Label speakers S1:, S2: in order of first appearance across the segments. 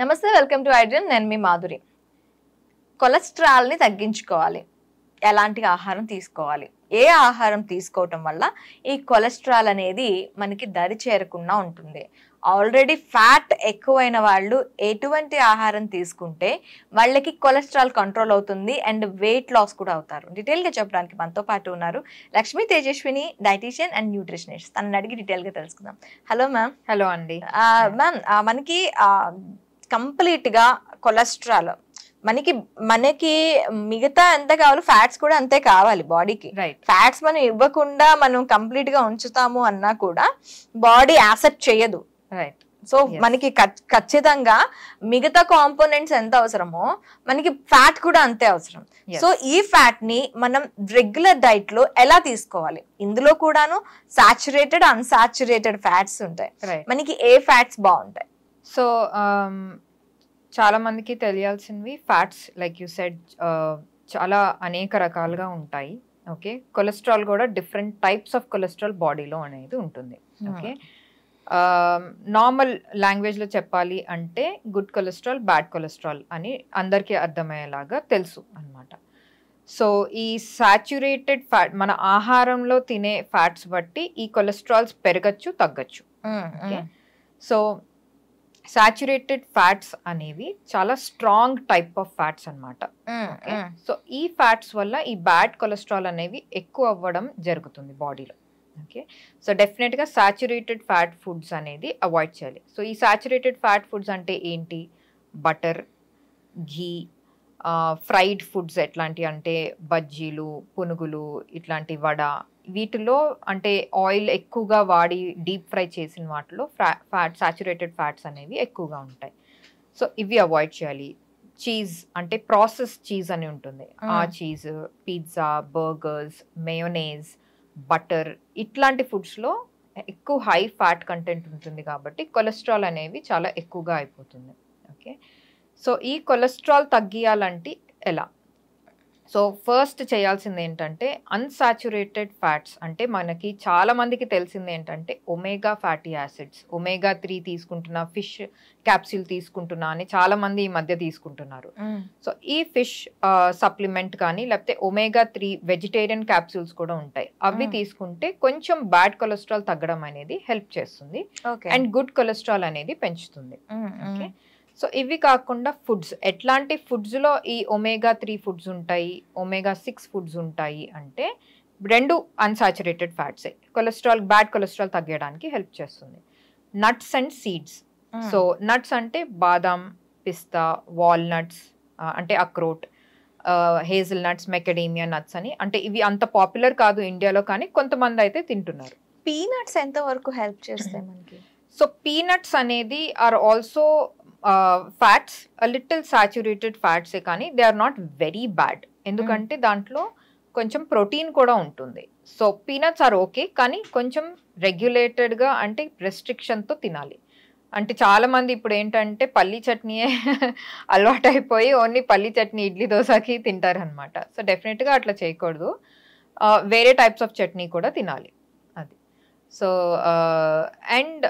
S1: నమస్తే welcome to iDream నేను మీ మాధురి కొలెస్ట్రాల్ని తగ్గించుకోవాలి ఎలాంటి ఆహారం తీసుకోవాలి ఏ ఆహారం తీసుకోవటం వల్ల ఈ కొలెస్ట్రాల్ అనేది మనకి దరి చేరకుండా ఉంటుంది ఆల్రెడీ ఫ్యాట్ ఎక్కువైన వాళ్ళు ఎటువంటి ఆహారం తీసుకుంటే వాళ్ళకి కొలెస్ట్రాల్ కంట్రోల్ అవుతుంది అండ్ వెయిట్ లాస్ కూడా అవుతారు డీటెయిల్గా చెప్పడానికి మనతో పాటు ఉన్నారు Lakshmi Tejaswini dietician and nutritionist తనని అడిగి డీటెయిల్గా తెలుసుకుందాం హలో మ్యామ్ హలో అండి మ్యామ్ మనకి కంప్లీట్గా కొలెస్ట్రాల్ మనకి మనకి మిగతా ఎంత కావాలో ఫ్యాట్స్ కూడా అంతే కావాలి బాడీకి ఫ్యాట్స్ మనం ఇవ్వకుండా మనం కంప్లీట్ గా ఉంచుతాము అన్నా కూడా బాడీ యాసెప్ట్ చేయదు రైట్ సో మనకి ఖచ్చితంగా మిగతా కాంపోనెంట్స్ ఎంత అవసరమో మనకి ఫ్యాట్ కూడా అంతే అవసరం సో ఈ ఫ్యాట్ ని మనం రెగ్యులర్ డైట్ లో ఎలా తీసుకోవాలి ఇందులో కూడాను సాచురేటెడ్ అన్సాచురేటెడ్ ఫ్యాట్స్ ఉంటాయి మనకి ఏ ఫ్యాట్స్ బాగుంటాయి సో um, చాలా మందికి
S2: తెలియాల్సినవి ఫ్యాట్స్ లైక్ యూ సెడ్ చాలా అనేక రకాలుగా ఉంటాయి ఓకే కొలెస్ట్రాల్ కూడా డిఫరెంట్ టైప్స్ ఆఫ్ కొలెస్ట్రాల్ బాడీలో అనేది ఉంటుంది ఓకే hmm. నార్మల్ లాంగ్వేజ్లో చెప్పాలి అంటే గుడ్ కొలెస్ట్రాల్ బ్యాడ్ కొలెస్ట్రాల్ అని అందరికీ అర్థమయ్యేలాగా తెలుసు అనమాట సో ఈ సాచ్యురేటెడ్ ఫ్యాట్ మన ఆహారంలో తినే ఫ్యాట్స్ బట్టి ఈ కొలెస్ట్రాల్స్ పెరగచ్చు తగ్గచ్చు సో సాచురేటెడ్ ఫ్యాట్స్ అనేవి చాలా స్ట్రాంగ్ టైప్ ఆఫ్ ఫ్యాట్స్ అనమాట సో ఈ ఫ్యాట్స్ వల్ల ఈ బ్యాడ్ కొలెస్ట్రాల్ అనేవి ఎక్కువ అవ్వడం జరుగుతుంది బాడీలో ఓకే సో డెఫినెట్గా సాచురేటెడ్ ఫ్యాట్ ఫుడ్స్ అనేది అవాయిడ్ చేయాలి సో ఈ సాచురేటెడ్ ఫ్యాట్ ఫుడ్స్ అంటే ఏంటి బటర్ ఘీ ఫ్రైడ్ ఫుడ్స్ ఎట్లాంటివి అంటే బజ్జీలు పునుగులు ఇట్లాంటి వడ వీటిలో అంటే ఆయిల్ ఎక్కువగా వాడి డీప్ ఫ్రై చేసిన వాటిలో ఫ్యాట్ సాచురేటెడ్ ఫ్యాట్స్ అనేవి ఎక్కువగా ఉంటాయి సో ఇవి అవాయిడ్ చేయాలి చీజ్ అంటే ప్రాసెస్ చీజ్ అని ఉంటుంది ఆ cheese pizza burgers mayonnaise butter ఇట్లాంటి ఫుడ్స్లో ఎక్కువ హై ఫ్యాట్ కంటెంట్ ఉంటుంది కాబట్టి కొలెస్ట్రాల్ అనేవి చాలా ఎక్కువగా అయిపోతుంది ఓకే సో ఈ కొలెస్ట్రాల్ తగ్గియాలంటే ఎలా సో ఫస్ట్ చేయాల్సింది ఏంటంటే అన్సాచురేటెడ్ ఫ్యాట్స్ అంటే మనకి చాలా మందికి తెలిసింది ఏంటంటే omega fatty acids omega three తీసుకుంటున్నా ఫిష్ క్యాప్సిల్ తీసుకుంటున్నా అని చాలా మంది ఈ మధ్య తీసుకుంటున్నారు సో ఈ ఫిష్ సప్లిమెంట్ కానీ లేకపోతే ఒమేగా త్రీ వెజిటేరియన్ క్యాప్సూల్స్ కూడా ఉంటాయి అవి తీసుకుంటే కొంచెం బ్యాడ్ కొలెస్ట్రాల్ తగ్గడం అనేది హెల్ప్ చేస్తుంది అండ్ గుడ్ కొలెస్ట్రాల్ అనేది పెంచుతుంది ఓకే సో ఇవి కాకుండా ఫుడ్స్ ఎట్లాంటి ఫుడ్స్లో ఈ ఒమేగా త్రీ ఫుడ్స్ ఉంటాయి ఒమేగా సిక్స్ ఫుడ్స్ ఉంటాయి అంటే రెండు అన్సాచురేటెడ్ ఫ్యాట్సే కొలెస్ట్రాల్ బ్యాడ్ కొలెస్ట్రాల్ తగ్గడానికి హెల్ప్ చేస్తుంది nuts and seeds so nuts అంటే బాదం పిస్తా వాల్నట్స్ అంటే అక్రోట్ హేజిల్ నట్స్ మెకడేమియా నట్స్ అని అంటే ఇవి అంత పాపులర్ కాదు ఇండియాలో కానీ కొంతమంది అయితే తింటున్నారు
S1: పీనట్స్ ఎంత వరకు హెల్ప్ చేస్తాయి మనకి
S2: సో పీనట్స్ అనేది are also fats little saturated ఫ్యాట్సే కానీ they are not very bad ఎందుకంటే hmm. దాంట్లో కొంచెం ప్రోటీన్ కూడా ఉంటుంది సో పీనట్స్ ఆర్ ఓకే కానీ కొంచెం రెగ్యులేటెడ్గా అంటే రెస్ట్రిక్షన్తో తినాలి అంటే చాలామంది ఇప్పుడు ఏంటంటే పల్లీ చట్నీయే అలవాటు అయిపోయి ఓన్లీ పల్లీ చట్నీ ఇడ్లీ దోశకి తింటారనమాట సో డెఫినెట్గా అట్లా చేయకూడదు వేరే టైప్స్ ఆఫ్ చట్నీ కూడా తినాలి అది సో అండ్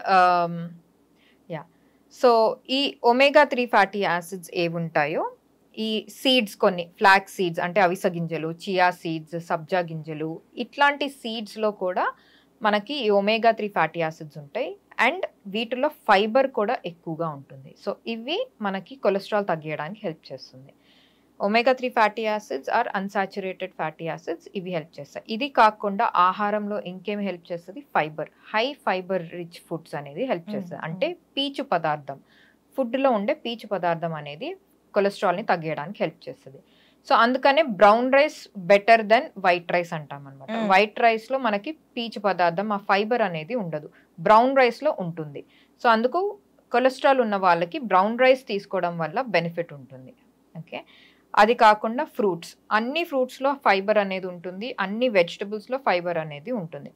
S2: సో ఈ ఒమేగా త్రీ ఫ్యాటీ యాసిడ్స్ ఏవుంటాయో ఈ సీడ్స్ కొన్ని ఫ్లాక్ సీడ్స్ అంటే అవిస గింజలు చియా సీడ్స్ సబ్జా గింజలు ఇట్లాంటి సీడ్స్లో కూడా మనకి ఈ ఒమేగా త్రీ ఫ్యాటీ యాసిడ్స్ ఉంటాయి అండ్ వీటిలో ఫైబర్ కూడా ఎక్కువగా ఉంటుంది సో ఇవి మనకి కొలెస్ట్రాల్ తగ్గించడానికి హెల్ప్ చేస్తుంది omega three fatty acids are unsaturated fatty acids ఇవి హెల్ప్ చేస్తాయి ఇది కాకుండా ఆహారంలో ఇంకేమి హెల్ప్ చేస్తుంది fibre high fibre rich foods అనేది హెల్ప్ చేస్తుంది అంటే పీచు పదార్థం ఫుడ్లో ఉండే పీచు పదార్థం అనేది కొలెస్ట్రాల్ని తగ్గేయడానికి హెల్ప్ చేస్తుంది సో అందుకనే brown rice better than white rice అంటాం అనమాట వైట్ రైస్లో మనకి పీచు పదార్థం ఆ ఫైబర్ అనేది ఉండదు బ్రౌన్ రైస్లో ఉంటుంది సో అందుకు కొలెస్ట్రాల్ ఉన్న వాళ్ళకి బ్రౌన్ రైస్ తీసుకోవడం వల్ల బెనిఫిట్ ఉంటుంది ఓకే అది కాకుండా ఫ్రూట్స్ అన్ని ఫ్రూట్స్లో ఫైబర్ అనేది ఉంటుంది అన్ని వెజిటబుల్స్లో ఫైబర్ అనేది ఉంటుంది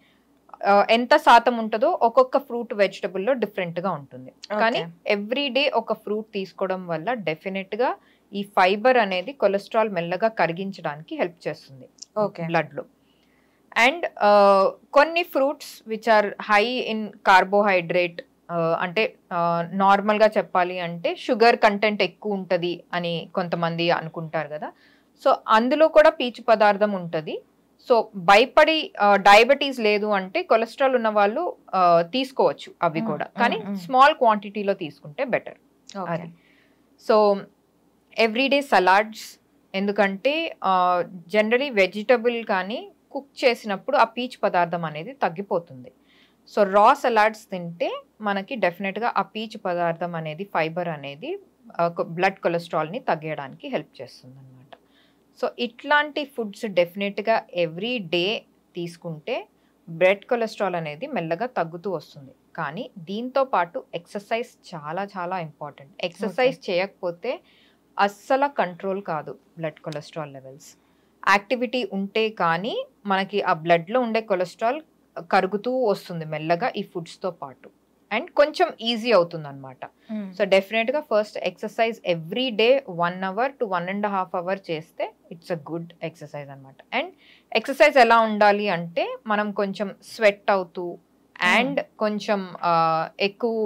S2: ఎంత శాతం ఉంటుందో ఒక్కొక్క ఫ్రూట్ వెజిటబుల్లో డిఫరెంట్గా ఉంటుంది కానీ ఎవ్రీ డే ఒక ఫ్రూట్ తీసుకోవడం వల్ల డెఫినెట్గా ఈ ఫైబర్ అనేది కొలెస్ట్రాల్ మెల్లగా కరిగించడానికి హెల్ప్ చేస్తుంది ఓకే బ్లడ్లో అండ్ కొన్ని fruits which are high in carbohydrate అంటే నార్మల్గా చెప్పాలి అంటే షుగర్ కంటెంట్ ఎక్కువ ఉంటుంది అని కొంతమంది అనుకుంటారు కదా సో అందులో కూడా పీచు పదార్థం ఉంటుంది సో భయపడి డయాబెటీస్ లేదు అంటే కొలెస్ట్రాల్ ఉన్న వాళ్ళు తీసుకోవచ్చు అవి కూడా కానీ స్మాల్ క్వాంటిటీలో తీసుకుంటే బెటర్ అది సో ఎవ్రీడే సలాడ్స్ ఎందుకంటే జనరలీ వెజిటబుల్ కానీ కుక్ చేసినప్పుడు ఆ పీచు పదార్థం అనేది తగ్గిపోతుంది సో రా సలాడ్స్ తింటే మనకి డెఫినెట్గా ఆ పీచు పదార్థం అనేది ఫైబర్ అనేది బ్లడ్ కొలెస్ట్రాల్ని తగ్గడానికి హెల్ప్ చేస్తుంది అనమాట సో ఇట్లాంటి ఫుడ్స్ డెఫినెట్గా ఎవ్రీ డే తీసుకుంటే బ్లడ్ కొలెస్ట్రాల్ అనేది మెల్లగా తగ్గుతూ వస్తుంది కానీ దీంతో పాటు ఎక్సర్సైజ్ చాలా చాలా ఇంపార్టెంట్ ఎక్సర్సైజ్ చేయకపోతే అస్సల కంట్రోల్ కాదు బ్లడ్ కొలెస్ట్రాల్ లెవెల్స్ యాక్టివిటీ ఉంటే కానీ మనకి ఆ బ్లడ్లో ఉండే కొలెస్ట్రాల్ కరుగుతూ వస్తుంది మెల్లగా ఈ ఫుడ్స్తో పాటు అండ్ కొంచెం ఈజీ అవుతుంది అనమాట hmm. సో డెఫినెట్గా first exercise every day one hour to one and half hour చేస్తే ఇట్స్ అ గుడ్ ఎక్సర్సైజ్ అనమాట అండ్ ఎక్సర్సైజ్ ఎలా ఉండాలి అంటే మనం కొంచెం స్వెట్ అవుతూ అండ్ hmm. కొంచెం ఎక్కువ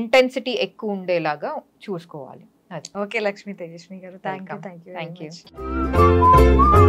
S2: ఇంటెన్సిటీ ఎక్కువ ఉండేలాగా చూసుకోవాలి ఓకే లక్ష్మి తేజస్వి
S1: గారు థ్యాంక్ యూ థ్యాంక్ యూ